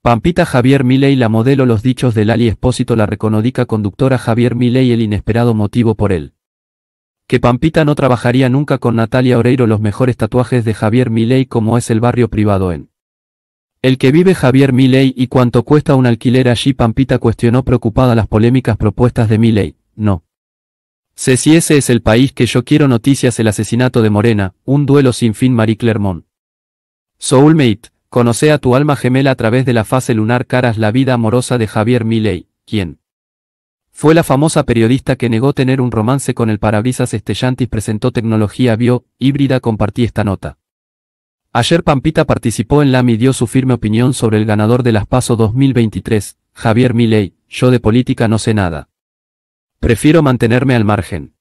Pampita Javier Milei la modelo Los dichos del ali Espósito la reconodica conductora Javier Milei el inesperado motivo por él. Que Pampita no trabajaría nunca con Natalia Oreiro los mejores tatuajes de Javier Milei como es el barrio privado en. El que vive Javier Milei y cuánto cuesta un alquiler allí Pampita cuestionó preocupada las polémicas propuestas de Milei, no. Sé si ese es el país que yo quiero noticias el asesinato de Morena, un duelo sin fin Marie Clermont. Soulmate, Conocé a tu alma gemela a través de la fase lunar Caras la vida amorosa de Javier Milei, quien fue la famosa periodista que negó tener un romance con el parabrisas Estellantis presentó tecnología bio híbrida compartí esta nota. Ayer Pampita participó en la y dio su firme opinión sobre el ganador de las PASO 2023, Javier Milei, yo de política no sé nada. Prefiero mantenerme al margen.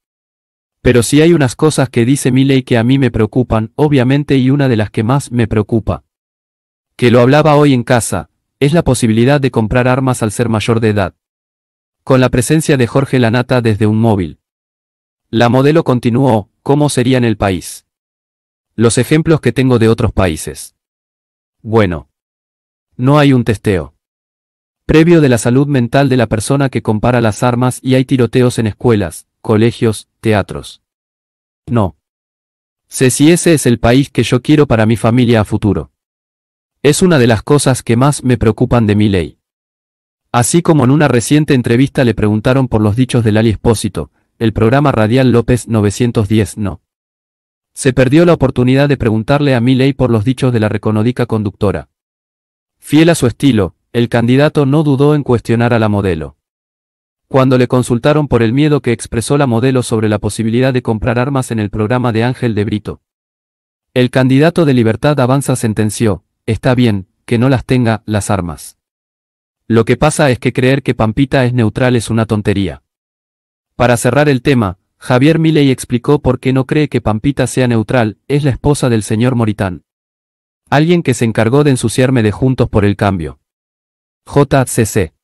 Pero si hay unas cosas que dice Milei que a mí me preocupan, obviamente y una de las que más me preocupa, que lo hablaba hoy en casa, es la posibilidad de comprar armas al ser mayor de edad. Con la presencia de Jorge Lanata desde un móvil. La modelo continuó, ¿cómo sería en el país? Los ejemplos que tengo de otros países. Bueno. No hay un testeo. Previo de la salud mental de la persona que compara las armas y hay tiroteos en escuelas, colegios, teatros. No. Sé si ese es el país que yo quiero para mi familia a futuro. Es una de las cosas que más me preocupan de mi ley. Así como en una reciente entrevista le preguntaron por los dichos del Ali Espósito, el programa radial López 910 no. Se perdió la oportunidad de preguntarle a Miley por los dichos de la reconodica conductora. Fiel a su estilo, el candidato no dudó en cuestionar a la modelo. Cuando le consultaron por el miedo que expresó la modelo sobre la posibilidad de comprar armas en el programa de Ángel de Brito. El candidato de Libertad Avanza sentenció, está bien, que no las tenga, las armas. Lo que pasa es que creer que Pampita es neutral es una tontería. Para cerrar el tema, Javier Milei explicó por qué no cree que Pampita sea neutral, es la esposa del señor Moritán. Alguien que se encargó de ensuciarme de Juntos por el Cambio. JCC.